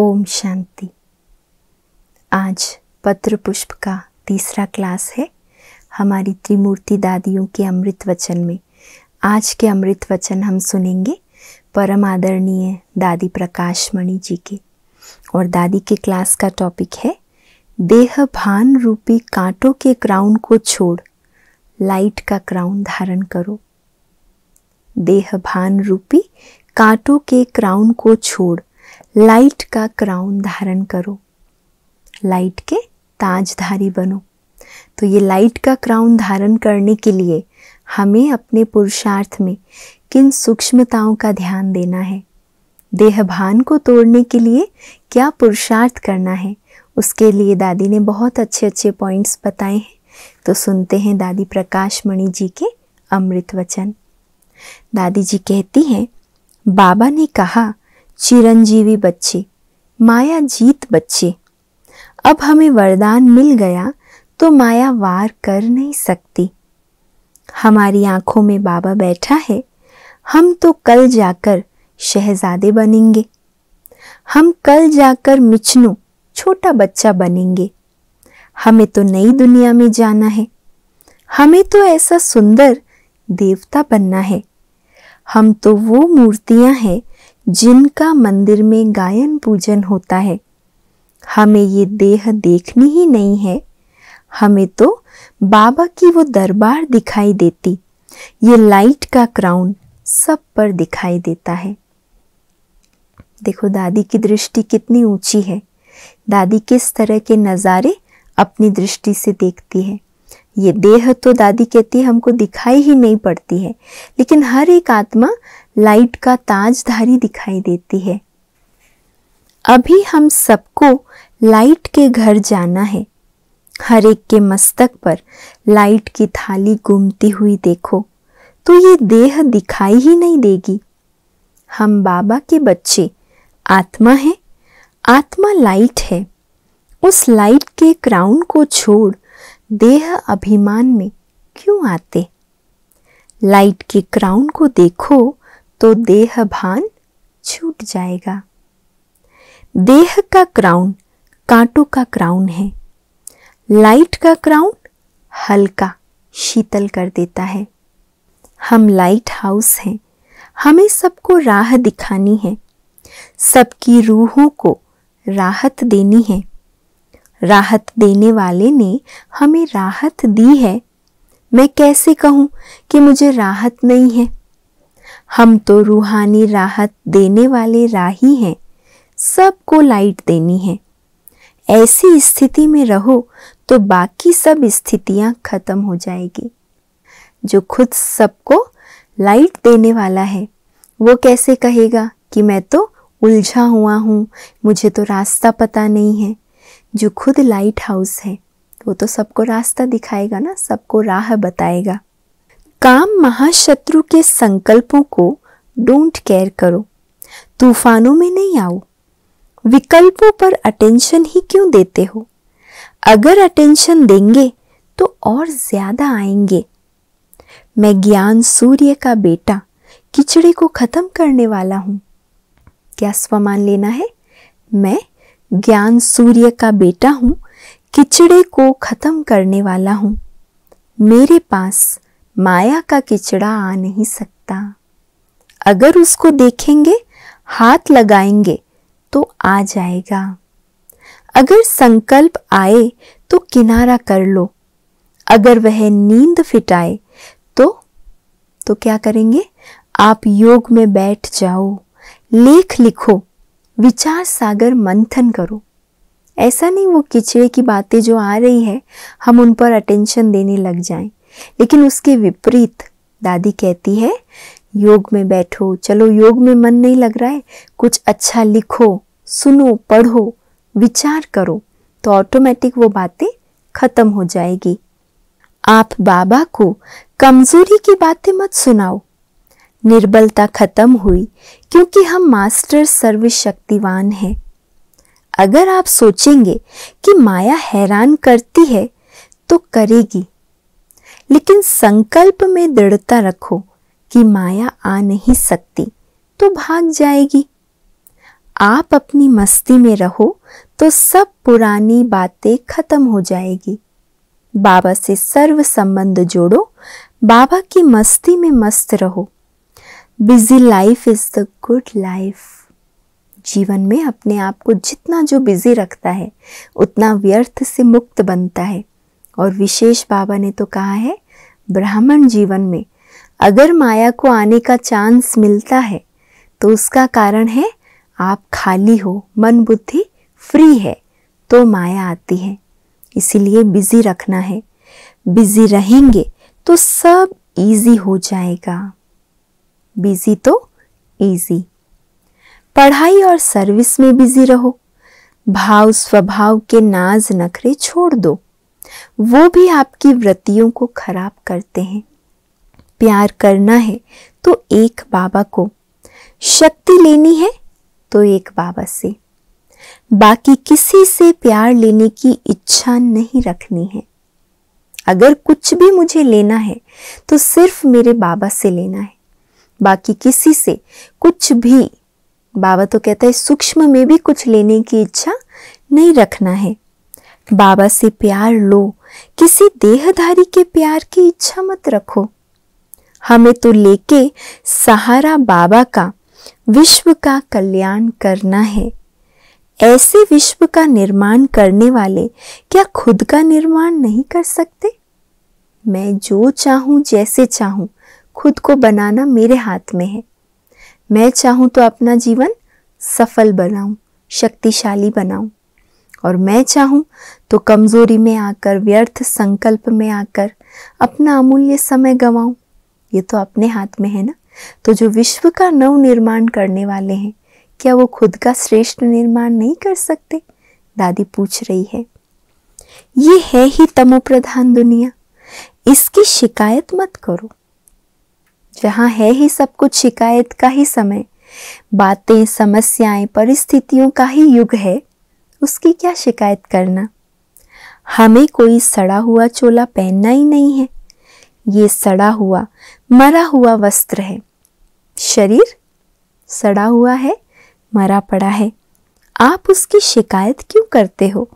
ओम शांति आज पत्र पुष्प का तीसरा क्लास है हमारी त्रिमूर्ति दादियों के अमृत वचन में आज के अमृत वचन हम सुनेंगे परम आदरणीय दादी प्रकाश मणि जी के और दादी के क्लास का टॉपिक है देह भान रूपी कांटों के क्राउन को छोड़ लाइट का क्राउन धारण करो देह भान रूपी कांटों के क्राउन को छोड़ लाइट का क्राउन धारण करो लाइट के ताजधारी बनो तो ये लाइट का क्राउन धारण करने के लिए हमें अपने पुरुषार्थ में किन सूक्ष्मताओं का ध्यान देना है देह भान को तोड़ने के लिए क्या पुरुषार्थ करना है उसके लिए दादी ने बहुत अच्छे अच्छे पॉइंट्स बताए हैं तो सुनते हैं दादी प्रकाश मणि जी के अमृत वचन दादी जी कहती हैं बाबा ने कहा चिरंजीवी बच्चे माया जीत बच्चे अब हमें वरदान मिल गया तो माया वार कर नहीं सकती हमारी आंखों में बाबा बैठा है हम तो कल जाकर शहजादे बनेंगे हम कल जाकर मिचनू छोटा बच्चा बनेंगे हमें तो नई दुनिया में जाना है हमें तो ऐसा सुंदर देवता बनना है हम तो वो मूर्तियां हैं जिनका मंदिर में गायन पूजन होता है हमें ये देह देखनी ही नहीं है हमें तो बाबा की वो दरबार दिखाई देती ये लाइट का क्राउन सब पर दिखाई देता है देखो दादी की दृष्टि कितनी ऊंची है दादी किस तरह के नज़ारे अपनी दृष्टि से देखती है ये देह तो दादी कहती है हमको दिखाई ही नहीं पड़ती है लेकिन हर एक आत्मा लाइट का ताजधारी दिखाई देती है अभी हम सबको लाइट के घर जाना है हर एक के मस्तक पर लाइट की थाली घूमती हुई देखो तो ये देह दिखाई ही नहीं देगी हम बाबा के बच्चे आत्मा है आत्मा लाइट है उस लाइट के क्राउन को छोड़ देह अभिमान में क्यों आते लाइट के क्राउन को देखो तो देह भान छूट जाएगा देह का क्राउन कांटों का क्राउन है लाइट का क्राउन हल्का शीतल कर देता है हम लाइट हाउस हैं हमें सबको राह दिखानी है सबकी रूहों को राहत देनी है राहत देने वाले ने हमें राहत दी है मैं कैसे कहूँ कि मुझे राहत नहीं है हम तो रूहानी राहत देने वाले राही हैं सबको लाइट देनी है ऐसी स्थिति में रहो तो बाकी सब स्थितियां खत्म हो जाएगी जो खुद सबको लाइट देने वाला है वो कैसे कहेगा कि मैं तो उलझा हुआ हूँ मुझे तो रास्ता पता नहीं है जो खुद लाइट हाउस है वो तो सबको रास्ता दिखाएगा ना सबको राह बताएगा काम महाशत्रु के संकल्पों को डोंट केयर करो तूफानों में नहीं आओ विकल्पों पर अटेंशन ही क्यों देते हो अगर अटेंशन देंगे तो और ज्यादा आएंगे मैं ज्ञान सूर्य का बेटा किचड़े को खत्म करने वाला हूं क्या स्वमान लेना है मैं ज्ञान सूर्य का बेटा हूं किचड़े को खत्म करने वाला हूं मेरे पास माया का किचड़ा आ नहीं सकता अगर उसको देखेंगे हाथ लगाएंगे तो आ जाएगा अगर संकल्प आए तो किनारा कर लो अगर वह नींद फिटाए तो तो क्या करेंगे आप योग में बैठ जाओ लेख लिखो विचार सागर मंथन करो ऐसा नहीं वो किचड़े की बातें जो आ रही है हम उन पर अटेंशन देने लग जाएं लेकिन उसके विपरीत दादी कहती है योग में बैठो चलो योग में मन नहीं लग रहा है कुछ अच्छा लिखो सुनो पढ़ो विचार करो तो ऑटोमेटिक वो बातें खत्म हो जाएगी आप बाबा को कमजोरी की बातें मत सुनाओ निर्बलता खत्म हुई क्योंकि हम मास्टर सर्वशक्तिवान हैं अगर आप सोचेंगे कि माया हैरान करती है तो करेगी लेकिन संकल्प में दृढ़ता रखो कि माया आ नहीं सकती तो भाग जाएगी आप अपनी मस्ती में रहो तो सब पुरानी बातें खत्म हो जाएगी बाबा से सर्व संबंध जोड़ो बाबा की मस्ती में मस्त रहो busy life is the good life जीवन में अपने आप को जितना जो बिजी रखता है उतना व्यर्थ से मुक्त बनता है और विशेष बाबा ने तो कहा है ब्राह्मण जीवन में अगर माया को आने का चांस मिलता है तो उसका कारण है आप खाली हो मन बुद्धि फ्री है तो माया आती है इसीलिए बिजी रखना है बिजी रहेंगे तो सब इजी हो जाएगा बिजी तो इजी पढ़ाई और सर्विस में बिजी रहो भाव स्वभाव के नाज नखरे छोड़ दो वो भी आपकी वृत्तियों को खराब करते हैं प्यार करना है तो एक बाबा को शक्ति लेनी है तो एक बाबा से बाकी किसी से प्यार लेने की इच्छा नहीं रखनी है अगर कुछ भी मुझे लेना है तो सिर्फ मेरे बाबा से लेना है बाकी किसी से कुछ भी बाबा तो कहता है सूक्ष्म में भी कुछ लेने की इच्छा नहीं रखना है बाबा से प्यार लो किसी देहधारी के प्यार की इच्छा मत रखो हमें तो लेके सहारा बाबा का विश्व का कल्याण करना है ऐसे विश्व का निर्माण करने वाले क्या खुद का निर्माण नहीं कर सकते मैं जो चाहूं जैसे चाहूं खुद को बनाना मेरे हाथ में है मैं चाहूं तो अपना जीवन सफल बनाऊं शक्तिशाली बनाऊं और मैं चाहूँ तो कमज़ोरी में आकर व्यर्थ संकल्प में आकर अपना अमूल्य समय गंवाऊँ ये तो अपने हाथ में है ना तो जो विश्व का नव निर्माण करने वाले हैं क्या वो खुद का श्रेष्ठ निर्माण नहीं कर सकते दादी पूछ रही है ये है ही तमो प्रधान दुनिया इसकी शिकायत मत करो जहां है ही सब कुछ शिकायत का ही समय बातें समस्याएं परिस्थितियों का ही युग है उसकी क्या शिकायत करना हमें कोई सड़ा हुआ चोला पहनना ही नहीं है ये सड़ा हुआ मरा हुआ वस्त्र है शरीर सड़ा हुआ है मरा पड़ा है आप उसकी शिकायत क्यों करते हो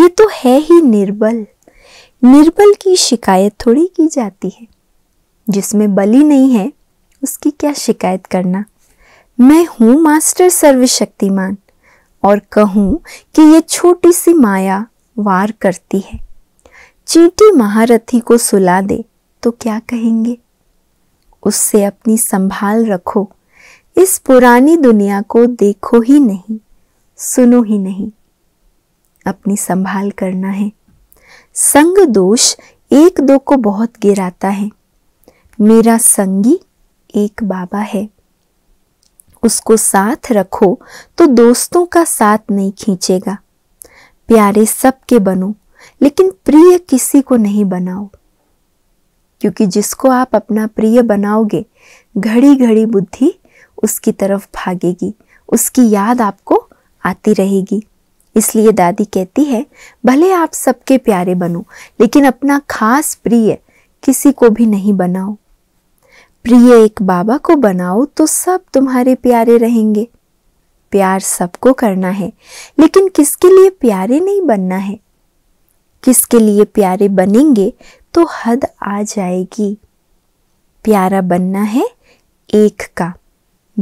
ये तो है ही निर्बल निर्बल की शिकायत थोड़ी की जाती है जिसमें बली नहीं है उसकी क्या शिकायत करना मैं हूं मास्टर सर्वशक्तिमान और कहूँ कि ये छोटी सी माया वार करती है चींटी महारथी को सुला दे तो क्या कहेंगे उससे अपनी संभाल रखो इस पुरानी दुनिया को देखो ही नहीं सुनो ही नहीं अपनी संभाल करना है संग दोष एक दो को बहुत गिराता है मेरा संगी एक बाबा है उसको साथ रखो तो दोस्तों का साथ नहीं खींचेगा प्यारे सबके बनो लेकिन प्रिय किसी को नहीं बनाओ क्योंकि जिसको आप अपना प्रिय बनाओगे घड़ी घड़ी बुद्धि उसकी तरफ भागेगी उसकी याद आपको आती रहेगी इसलिए दादी कहती है भले आप सबके प्यारे बनो लेकिन अपना खास प्रिय किसी को भी नहीं बनाओ प्रिय एक बाबा को बनाओ तो सब तुम्हारे प्यारे रहेंगे प्यार सबको करना है लेकिन किसके लिए प्यारे नहीं बनना है किसके लिए प्यारे बनेंगे तो हद आ जाएगी प्यारा बनना है एक का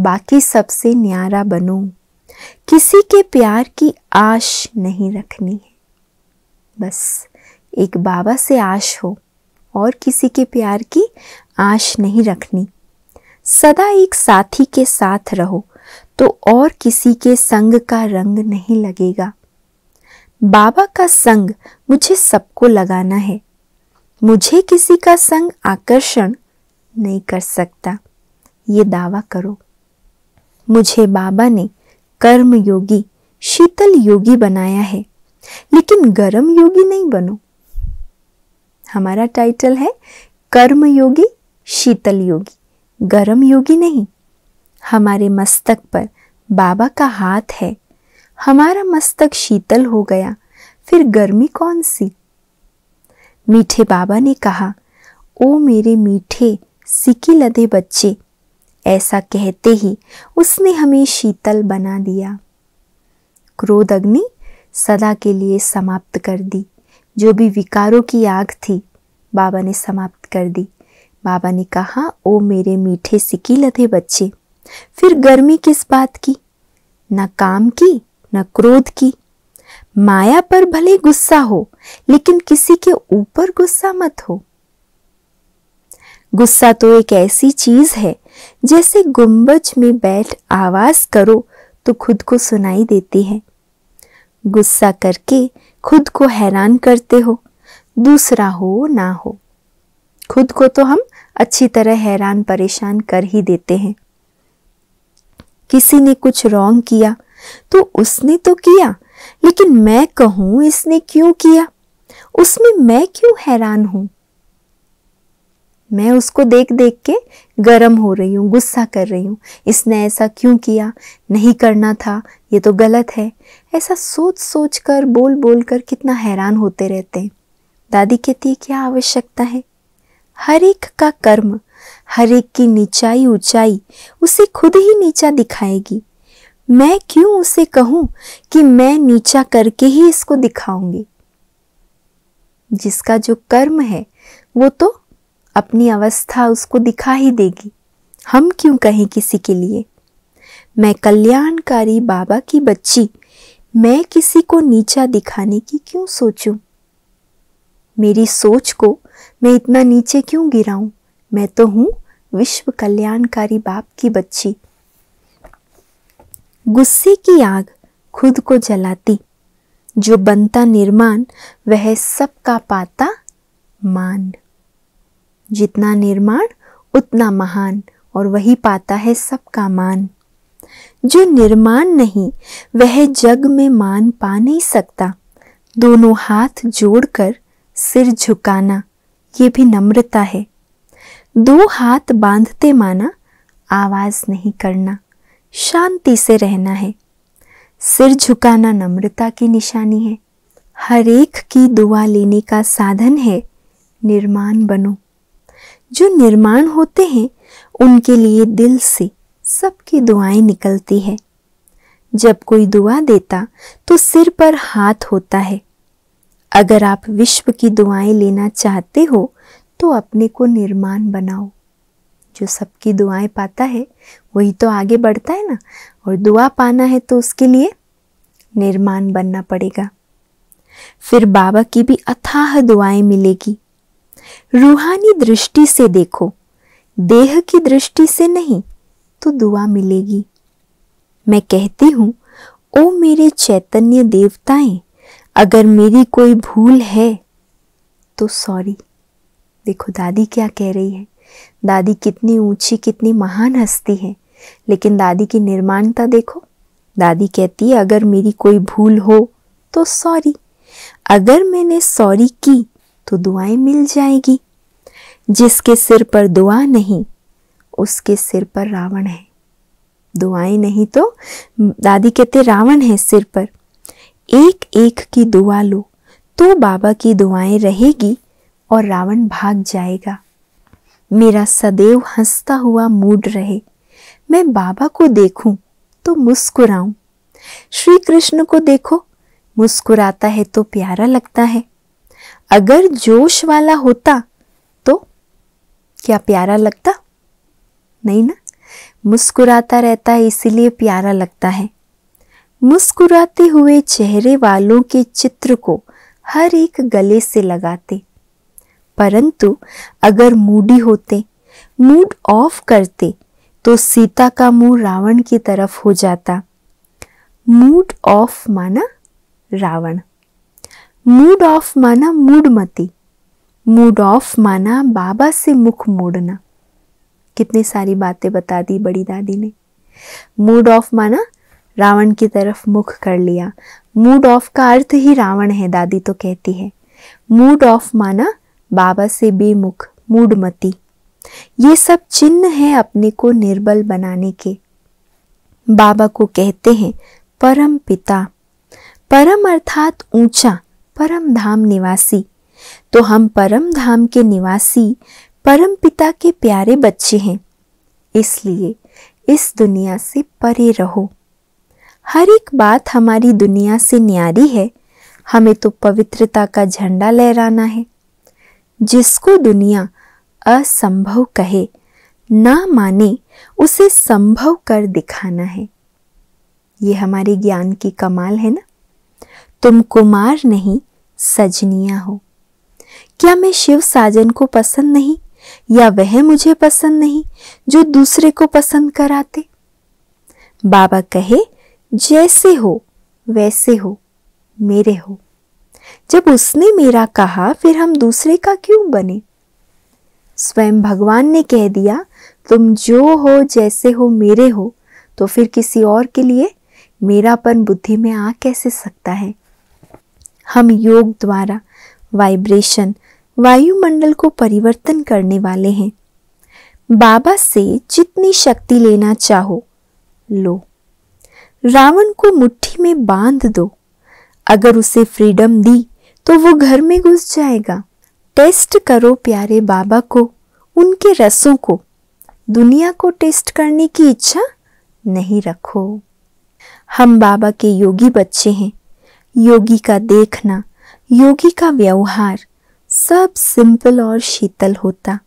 बाकी सबसे न्यारा बनो किसी के प्यार की आश नहीं रखनी है बस एक बाबा से आश हो और किसी के प्यार की आश नहीं रखनी सदा एक साथी के साथ रहो तो और किसी के संग का रंग नहीं लगेगा बाबा का संग मुझे सबको लगाना है मुझे किसी का संग आकर्षण नहीं कर सकता ये दावा करो मुझे बाबा ने कर्म योगी शीतल योगी बनाया है लेकिन गर्म योगी नहीं बनो हमारा टाइटल है कर्म योगी शीतल योगी गर्म योगी नहीं हमारे मस्तक पर बाबा का हाथ है हमारा मस्तक शीतल हो गया फिर गर्मी कौन सी मीठे बाबा ने कहा ओ मेरे मीठे सिकी लदे बच्चे ऐसा कहते ही उसने हमें शीतल बना दिया क्रोध अग्नि सदा के लिए समाप्त कर दी जो भी विकारों की आग थी बाबा ने समाप्त कर दी बाबा ने कहा ओ मेरे मीठे सिकी लधे बच्चे फिर गर्मी किस बात की न काम की न क्रोध की माया पर भले गुस्सा हो लेकिन किसी के ऊपर गुस्सा मत हो गुस्सा तो एक ऐसी चीज है जैसे गुंबज में बैठ आवाज करो तो खुद को सुनाई देती है गुस्सा करके खुद को हैरान करते हो दूसरा हो ना हो खुद को तो हम अच्छी तरह हैरान परेशान कर ही देते हैं किसी ने कुछ रॉन्ग किया तो उसने तो किया लेकिन मैं कहूं इसने क्यों किया उसमें मैं क्यों हैरान हूं मैं उसको देख देख के गर्म हो रही हूँ गुस्सा कर रही हूँ इसने ऐसा क्यों किया नहीं करना था ये तो गलत है ऐसा सोच सोच कर बोल बोल कर कितना हैरान होते रहते हैं दादी कहती है क्या आवश्यकता है हर एक का कर्म हर एक की नीचाई ऊंचाई उसे खुद ही नीचा दिखाएगी मैं क्यों उसे कहूं कि मैं नीचा करके ही इसको दिखाऊंगी जिसका जो कर्म है वो तो अपनी अवस्था उसको दिखा ही देगी हम क्यों कहें किसी के लिए मैं कल्याणकारी बाबा की बच्ची मैं किसी को नीचा दिखाने की क्यों सोचूं? मेरी सोच को मैं इतना नीचे क्यों गिराऊं? मैं तो हूं विश्व कल्याणकारी बाप की बच्ची गुस्से की आग खुद को जलाती जो बनता निर्माण वह सबका पाता मान जितना निर्माण उतना महान और वही पाता है सबका मान जो निर्माण नहीं वह जग में मान पा नहीं सकता दोनों हाथ जोड़कर सिर झुकाना ये भी नम्रता है दो हाथ बांधते माना आवाज नहीं करना शांति से रहना है सिर झुकाना नम्रता की निशानी है हर एक की दुआ लेने का साधन है निर्माण बनो जो निर्माण होते हैं उनके लिए दिल से सबकी दुआएं निकलती है जब कोई दुआ देता तो सिर पर हाथ होता है अगर आप विश्व की दुआएं लेना चाहते हो तो अपने को निर्माण बनाओ जो सबकी दुआएं पाता है वही तो आगे बढ़ता है ना और दुआ पाना है तो उसके लिए निर्माण बनना पड़ेगा फिर बाबा की भी अथाह दुआएं मिलेगी रूहानी दृष्टि से देखो देह की दृष्टि से नहीं तो दुआ मिलेगी मैं कहती हूँ ओ मेरे चैतन्य देवताएं अगर मेरी कोई भूल है तो सॉरी देखो दादी क्या कह रही है दादी कितनी ऊंची कितनी महान हस्ती है लेकिन दादी की निर्माणता देखो दादी कहती है अगर मेरी कोई भूल हो तो सॉरी अगर मैंने सॉरी की तो दुआएं मिल जाएगी जिसके सिर पर दुआ नहीं उसके सिर पर रावण है दुआएं नहीं तो दादी कहते रावण है सिर पर एक एक की दुआ लो तो बाबा की दुआएं रहेगी और रावण भाग जाएगा मेरा सदैव हंसता हुआ मूड रहे मैं बाबा को देखूं तो मुस्कुराऊं श्री कृष्ण को देखो मुस्कुराता है तो प्यारा लगता है अगर जोश वाला होता तो क्या प्यारा लगता नहीं ना मुस्कुराता रहता है इसीलिए प्यारा लगता है मुस्कुराते हुए चेहरे वालों के चित्र को हर एक गले से लगाते परंतु अगर मूडी होते मूड ऑफ करते तो सीता का मुंह रावण की तरफ हो जाता मूड ऑफ माना रावण मूड ऑफ माना मूडमती मूड ऑफ माना बाबा से मुख मोड़ना कितनी सारी बातें बता दी बड़ी दादी ने मूड ऑफ माना रावण की तरफ मुख कर लिया मूड ऑफ का अर्थ ही रावण है दादी तो कहती है मूड ऑफ माना बाबा से बेमुख मूड मती ये सब चिन्ह है अपने को निर्बल बनाने के बाबा को कहते हैं परम पिता परम अर्थात ऊंचा परम धाम निवासी तो हम परम धाम के निवासी परम पिता के प्यारे बच्चे हैं इसलिए इस दुनिया से परे रहो हर एक बात हमारी दुनिया से न्यारी है हमें तो पवित्रता का झंडा लहराना है जिसको दुनिया असंभव कहे ना माने उसे संभव कर दिखाना है ये हमारे ज्ञान की कमाल है ना तुम कुमार नहीं सजनिया हो क्या मैं शिव साजन को पसंद नहीं या वह मुझे पसंद नहीं जो दूसरे को पसंद कराते बाबा कहे जैसे हो वैसे हो मेरे हो जब उसने मेरा कहा फिर हम दूसरे का क्यों बने स्वयं भगवान ने कह दिया तुम जो हो जैसे हो मेरे हो तो फिर किसी और के लिए मेरापन बुद्धि में आ कैसे सकता है हम योग द्वारा वाइब्रेशन वायुमंडल को परिवर्तन करने वाले हैं बाबा से जितनी शक्ति लेना चाहो लो रावण को मुट्ठी में बांध दो अगर उसे फ्रीडम दी तो वो घर में घुस जाएगा टेस्ट करो प्यारे बाबा को उनके रसों को दुनिया को टेस्ट करने की इच्छा नहीं रखो हम बाबा के योगी बच्चे हैं योगी का देखना योगी का व्यवहार सब सिंपल और शीतल होता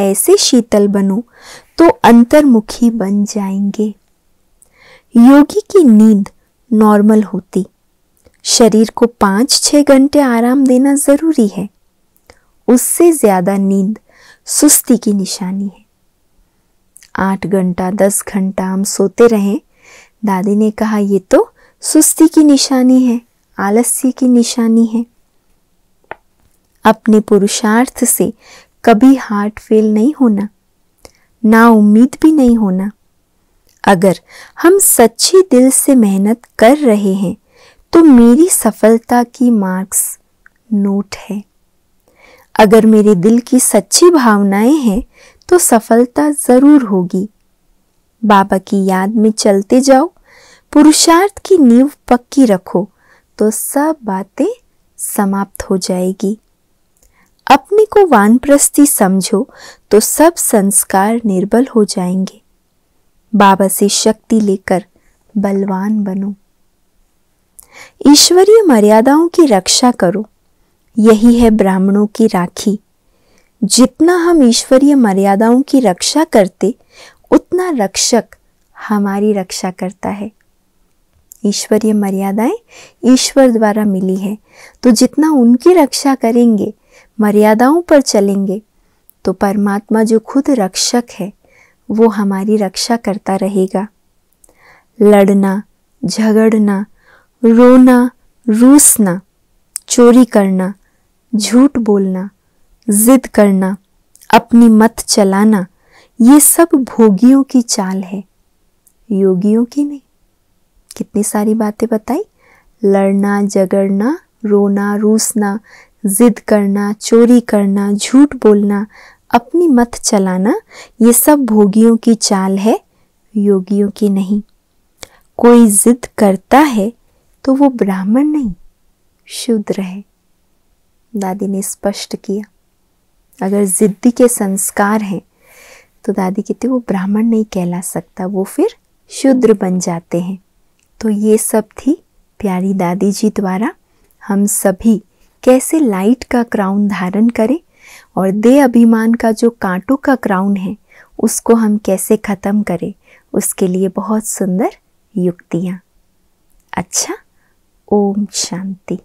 ऐसे शीतल बनो तो अंतर्मुखी बन जाएंगे योगी की नींद नॉर्मल होती शरीर को पाँच छः घंटे आराम देना ज़रूरी है उससे ज़्यादा नींद सुस्ती की निशानी है आठ घंटा दस घंटा हम सोते रहें दादी ने कहा ये तो सुस्ती की निशानी है आलस्य की निशानी है अपने पुरुषार्थ से कभी हार्ट फेल नहीं होना ना उम्मीद भी नहीं होना अगर हम सच्चे दिल से मेहनत कर रहे हैं तो मेरी सफलता की मार्क्स नोट है अगर मेरे दिल की सच्ची भावनाएं हैं तो सफलता ज़रूर होगी बाबा की याद में चलते जाओ पुरुषार्थ की नींव पक्की रखो तो सब बातें समाप्त हो जाएगी अपने को वानप्रस्थी समझो तो सब संस्कार निर्बल हो जाएंगे बाबा से शक्ति लेकर बलवान बनो ईश्वरीय मर्यादाओं की रक्षा करो यही है ब्राह्मणों की राखी जितना हम ईश्वरीय मर्यादाओं की रक्षा करते उतना रक्षक हमारी रक्षा करता है ईश्वरीय मर्यादाएं ईश्वर द्वारा मिली है तो जितना उनकी रक्षा करेंगे मर्यादाओं पर चलेंगे तो परमात्मा जो खुद रक्षक है वो हमारी रक्षा करता रहेगा लड़ना झगड़ना रोना रूसना चोरी करना झूठ बोलना जिद करना अपनी मत चलाना ये सब भोगियों की चाल है योगियों की नहीं कितनी सारी बातें बताई लड़ना झगड़ना रोना रूसना जिद करना चोरी करना झूठ बोलना अपनी मत चलाना ये सब भोगियों की चाल है योगियों की नहीं कोई जिद करता है तो वो ब्राह्मण नहीं शूद्र है दादी ने स्पष्ट किया अगर जिद्दी के संस्कार हैं तो दादी कहते वो ब्राह्मण नहीं कहला सकता वो फिर शूद्र बन जाते हैं तो ये सब थी प्यारी दादी जी द्वारा हम सभी कैसे लाइट का क्राउन धारण करें और दे अभिमान का जो कांटों का क्राउन है उसको हम कैसे ख़त्म करें उसके लिए बहुत सुंदर युक्तियाँ अच्छा ओम शांति